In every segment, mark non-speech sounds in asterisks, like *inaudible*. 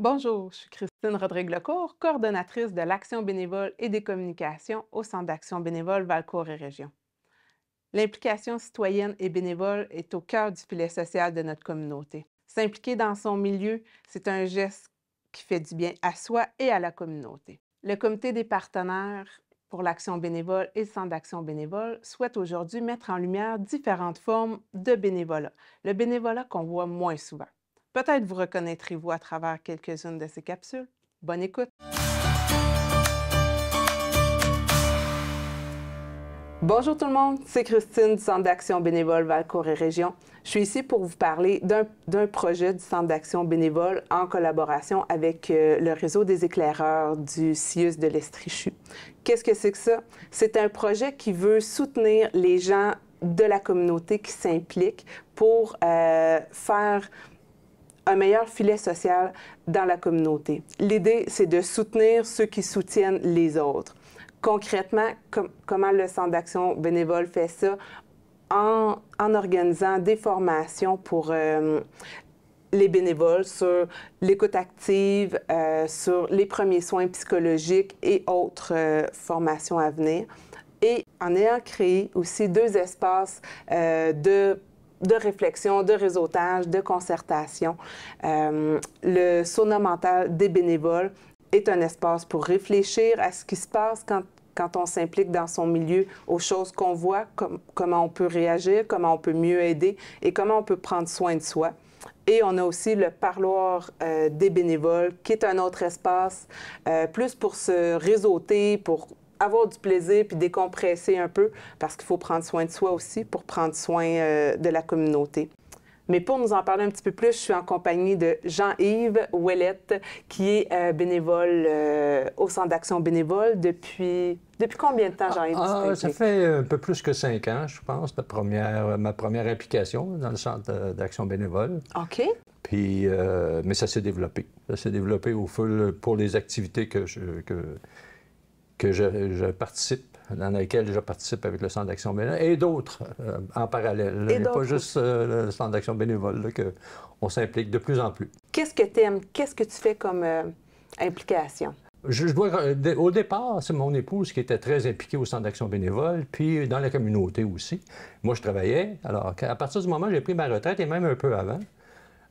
Bonjour, je suis Christine rodrigue lecour coordonnatrice de l'action bénévole et des communications au Centre d'action bénévole Valcour et Région. L'implication citoyenne et bénévole est au cœur du filet social de notre communauté. S'impliquer dans son milieu, c'est un geste qui fait du bien à soi et à la communauté. Le comité des partenaires pour l'action bénévole et le centre d'action bénévole souhaite aujourd'hui mettre en lumière différentes formes de bénévolat, le bénévolat qu'on voit moins souvent. Peut-être vous reconnaîtrez-vous à travers quelques-unes de ces capsules. Bonne écoute! Bonjour tout le monde, c'est Christine du Centre d'action bénévole Valcour et Région. Je suis ici pour vous parler d'un projet du Centre d'action bénévole en collaboration avec euh, le réseau des éclaireurs du CIUS de l'Estrichu. Qu'est-ce que c'est que ça? C'est un projet qui veut soutenir les gens de la communauté qui s'impliquent pour euh, faire un meilleur filet social dans la communauté. L'idée, c'est de soutenir ceux qui soutiennent les autres. Concrètement, comment le Centre d'action bénévole fait ça? En, organisant des formations pour euh, les bénévoles sur l'écoute active, euh, sur les premiers soins psychologiques et autres euh, formations à venir. Et en ayant créé aussi deux espaces de de réflexion, de réseautage, de concertation. Euh, le sauna mental des bénévoles est un espace pour réfléchir à ce qui se passe quand, on s'implique dans son milieu, aux choses qu'on voit, comment on peut réagir, comment on peut mieux aider et comment on peut prendre soin de soi. Et on a aussi le parloir euh, des bénévoles, qui est un autre espace, euh, plus pour se réseauter, pour avoir du plaisir puis décompresser un peu parce qu'il faut prendre soin de soi aussi pour prendre soin euh, de la communauté. Mais pour nous en parler un petit peu plus, je suis en compagnie de Jean-Yves Ouellette, qui est euh, bénévole euh, au Centre d'action bénévole depuis... Depuis combien de temps, Jean-Yves? Ah, ah, ça fait un peu plus que cinq ans, je pense, la première, ma première application dans le Centre d'action bénévole. OK. Puis, mais ça s'est développé. Ça s'est développé au feu pour les activités que je... Que que je, participe dans laquelle je participe avec le Centre d'action bénévole, et d'autres euh, en parallèle. pas juste euh, le Centre d'action bénévole, on s'implique de plus en plus. Qu'est-ce que tu aimes? Qu'est-ce que tu fais comme euh, implication? Je, au départ, c'est mon épouse qui était très impliquée au Centre d'action bénévole, puis dans la communauté aussi. Moi, je travaillais. Alors, à partir du moment où j'ai pris ma retraite, et même un peu avant,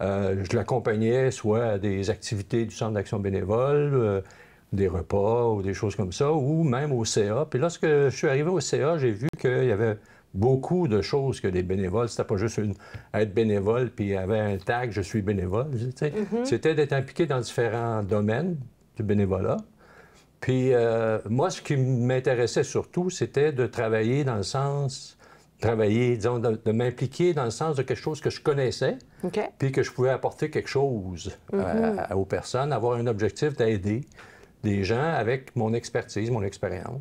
je l'accompagnais soit à des activités du Centre d'action bénévole, des repas ou des choses comme ça, ou même au CA. Puis lorsque je suis arrivé au CA, j'ai vu qu'il y avait beaucoup de choses que les bénévoles. C'était pas juste être bénévole puis avait un tag je suis bénévole. Mm-hmm. C'était d'être impliqué dans différents domaines du bénévolat. Puis euh, moi, ce qui m'intéressait surtout, c'était de travailler dans le sens, travailler, disons, de, m'impliquer dans le sens de quelque chose que je connaissais, puis que je pouvais apporter quelque chose euh, mm-hmm. aux personnes, avoir un objectif d'aider des gens avec mon expertise, mon expérience.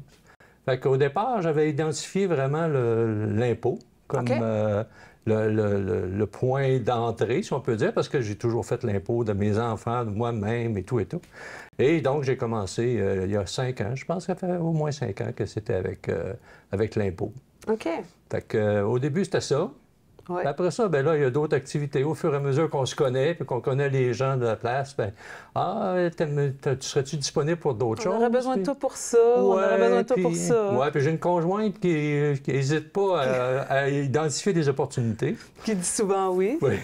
Fait départ, j'avais identifié vraiment l'impôt comme euh, le, point d'entrée, si on peut dire, parce que j'ai toujours fait l'impôt de mes enfants, de moi-même et tout et tout. Et donc, j'ai commencé euh, il y a cinq ans. Je pense que ça fait au moins cinq ans que c'était avec, euh, avec l'impôt. OK. au début, c'était ça. Après ça, ben là, il y a d'autres activités. Au fur et à mesure qu'on se connaît, et qu'on connaît les gens de la place, ben ah, tu serais-tu disponible pour d'autres choses? On aurait besoin de toi pour ça, on aurait besoin de toi pour ça. Oui, puis j'ai une conjointe qui n'hésite pas à, identifier des opportunités. *laughs* Qui dit souvent oui. Oui.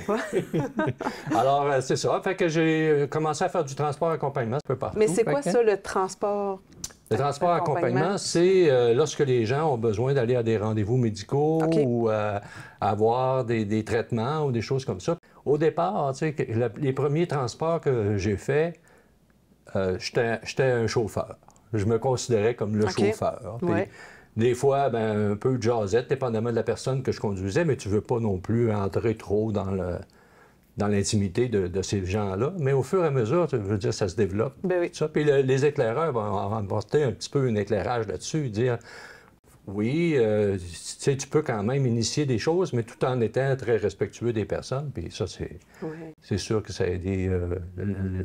*laughs* Alors, euh, c'est ça. Fait que j'ai euh, commencé à faire du transport accompagnement un peu partout. Mais c'est quoi ça, le transport le transport accompagnement, c'est euh, lorsque les gens ont besoin d'aller à des rendez-vous médicaux ou euh, avoir des, traitements ou des choses comme ça. Au départ, tu sais, les premiers transports que j'ai faits, euh, j'étais un chauffeur. Je me considérais comme le chauffeur. Des fois, ben, un peu de jasette, dépendamment de la personne que je conduisais, mais tu veux pas non plus entrer trop dans le dans l'intimité de, ces gens-là. Mais au fur et à mesure, je veux dire, ça se développe. Ben puis les éclaireurs vont apporter un petit peu un éclairage là-dessus, dire oui, euh, tu peux quand même initier des choses, mais tout en étant très respectueux des personnes. Puis ça, c'est sûr que ça a aidé euh,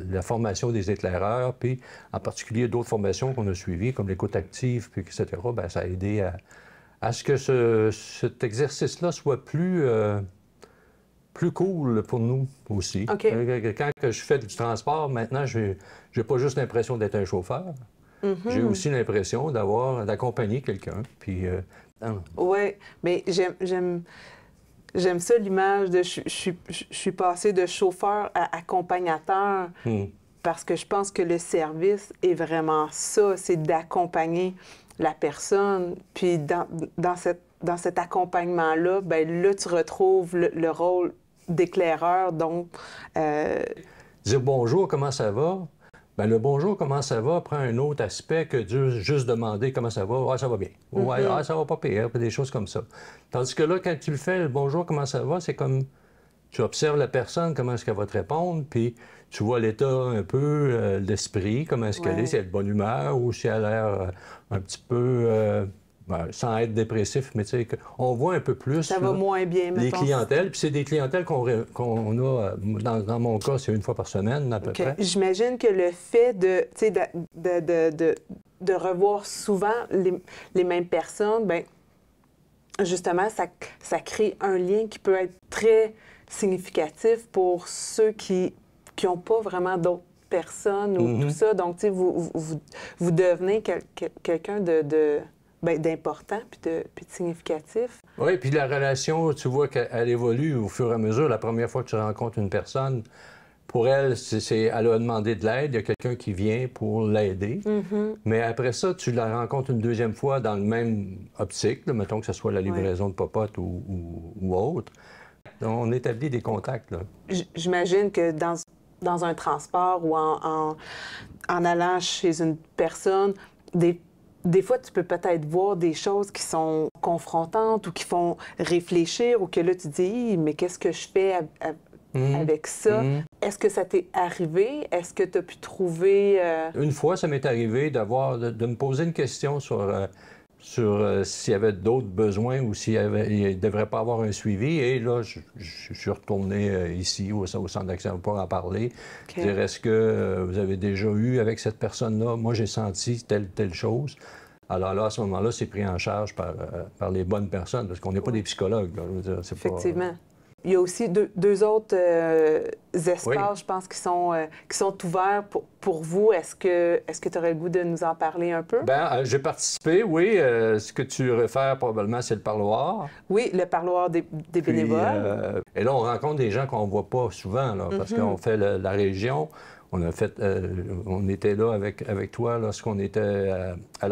la, formation des éclaireurs, puis en particulier d'autres formations qu'on a suivies, comme l'écoute active, puis etc. Ben ça a aidé à, ce que cet exercice-là soit plus... Euh, plus cool pour nous aussi. Euh, euh, euh, quand je fais du transport, maintenant, je n'ai pas juste l'impression d'être un chauffeur. Mhm. J'ai aussi l'impression d'avoir d'accompagner quelqu'un. Puis, ouais, oui, mais j'aime j'aime ça l'image de je, suis passé de chauffeur à accompagnateur hmm. parce que je pense que le service est vraiment ça, c'est d'accompagner la personne. Puis dans, dans, cette, dans cet accompagnement-là, ben là, tu retrouves le rôle d'éclaireur, donc... Euh, dire bonjour, comment ça va? Bien, le bonjour, comment ça va, prend un autre aspect que juste demander comment ça va. Ah, ça va bien. Mm-hmm. ah, ça va pas pire. Des choses comme ça. Tandis que là, quand tu le fais, le bonjour, comment ça va, c'est comme tu observes la personne, comment est-ce qu'elle va te répondre, puis tu vois l'état un peu euh, l'esprit, comment est-ce qu'elle est, si elle est de bonne humeur ou si elle a l'air euh, un petit peu. Ben, sans être dépressif, mais tu sais, on voit un peu plus. Ça Les clientèles, puis c'est des clientèles qu'on, a, euh, dans, mon cas, c'est une fois par semaine à peu près. J'imagine que le fait de, de, revoir souvent les, mêmes personnes, ben justement, ça, ça crée un lien qui peut être très significatif pour ceux qui n'ont pas vraiment d'autres personnes ou mm-hmm. tout ça. Donc, tu sais, vous, vous, devenez quelqu'un de, ben, d'important puis de, puis significatif. Oui, puis la relation, tu vois qu'elle évolue au fur et à mesure. La première fois que tu rencontres une personne, pour elle, c'est, elle a demandé de l'aide, il y a quelqu'un qui vient pour l'aider. Mm-hmm. Mais après ça, tu la rencontres une deuxième fois dans le même optique, mettons que ce soit la livraison de popote ou, ou, autre. on établit des contacts. J'imagine que dans, dans un transport ou en, en, en allant chez une personne, des des fois, tu peux peut-être voir des choses qui sont confrontantes ou qui font réfléchir ou que là, tu dis, mais qu'est-ce que je fais mm-hmm. avec ça? Mm-hmm. Est-ce que ça t'est arrivé? Est-ce que tu as pu trouver... Euh, une fois, ça m'est arrivé d'avoir, de, me poser une question sur... Euh, sur euh, s'il y avait d'autres besoins ou s'il ne devrait pas avoir un suivi. Et là, je, suis retourné euh, ici au, au Centre d'action pour en parler. est-ce que euh, vous avez déjà eu avec cette personne-là, moi j'ai senti telle telle chose. Alors là, à ce moment-là, c'est pris en charge par, les bonnes personnes, parce qu'on n'est pas des psychologues. Effectivement il y a aussi deux, autres euh, espaces, je pense, qui sont, euh, qui sont ouverts pour, vous. Est-ce que tu aurais le goût de nous en parler un peu? Bien, euh, j'ai participé, oui. ce que tu réfères probablement, c'est le parloir. Oui, le parloir des, bénévoles. et là, on rencontre des gens qu'on ne voit pas souvent, parce mhm. qu'on fait la, région. On a fait, on était là avec, avec toi lorsqu'on était à, à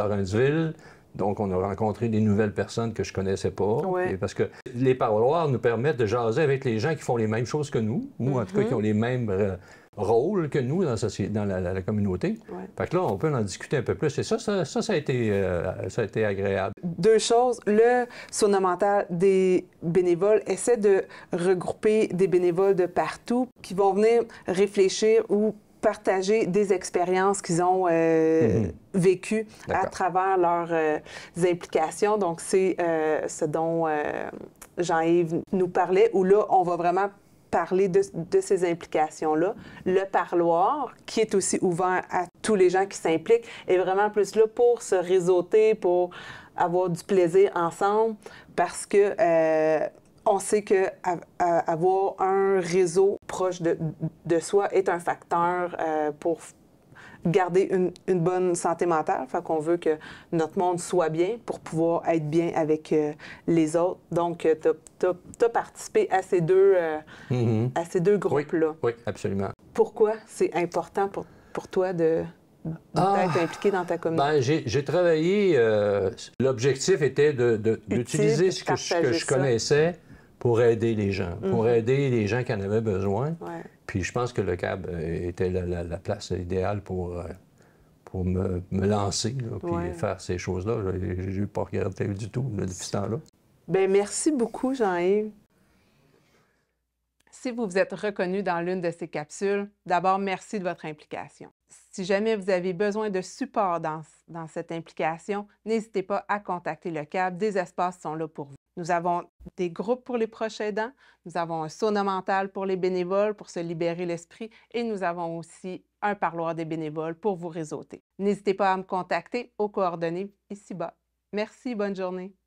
donc, on a rencontré des nouvelles personnes que je connaissais pas. parce que les parloirs nous permettent de jaser avec les gens qui font les mêmes choses que nous, ou en tout cas qui mhm. ont les mêmes euh, rôles que nous dans, la, communauté. Ouais. Fait que là, on peut en discuter un peu plus. Et ça, ça, ça, a, été, euh, ça a été agréable. Deux choses. Le mental des bénévoles essaie de regrouper des bénévoles de partout qui vont venir réfléchir ou partager des expériences qu'ils ont euh, mhm. vécues à travers leurs euh, implications. Donc, c'est euh, ce dont Jean-Yves nous parlait, où là, on va vraiment parler de, de ces implications-là. Le parloir, qui est aussi ouvert à tous les gens qui s'impliquent, est vraiment plus là pour se réseauter, pour avoir du plaisir ensemble, parce que on sait que avoir un réseau proche de, soi est un facteur euh, pour garder une, bonne santé mentale. Fait qu'on veut que notre monde soit bien pour pouvoir être bien avec euh, les autres. Donc, euh, tu as, participé à ces deux, mm-hmm. deux groupes-là. Oui, absolument. Pourquoi c'est important pour, toi de, d'être ah! impliqué dans ta communauté? Ben, j'ai travaillé. L'objectif était d'utiliser ce que je connaissais pour aider les gens, pour mhm. aider les gens qui en avaient besoin. Puis je pense que le CAB euh, était la, place idéale pour, euh, pour me, me lancer, et puis faire ces choses-là. J'ai pas regardé du tout le depuis ce temps-là. Bien, merci beaucoup, Jean-Yves. Si vous vous êtes reconnu dans l'une de ces capsules, d'abord, merci de votre implication. Si jamais vous avez besoin de support dans, dans cette implication, n'hésitez pas à contacter le CAB. Des espaces sont là pour vous. Nous avons des groupes pour les proches aidants, nous avons un sauna mental pour les bénévoles pour se libérer l'esprit et nous avons aussi un parloir des bénévoles pour vous réseauter. N'hésitez pas à me contacter aux coordonnées ici-bas. Merci, bonne journée.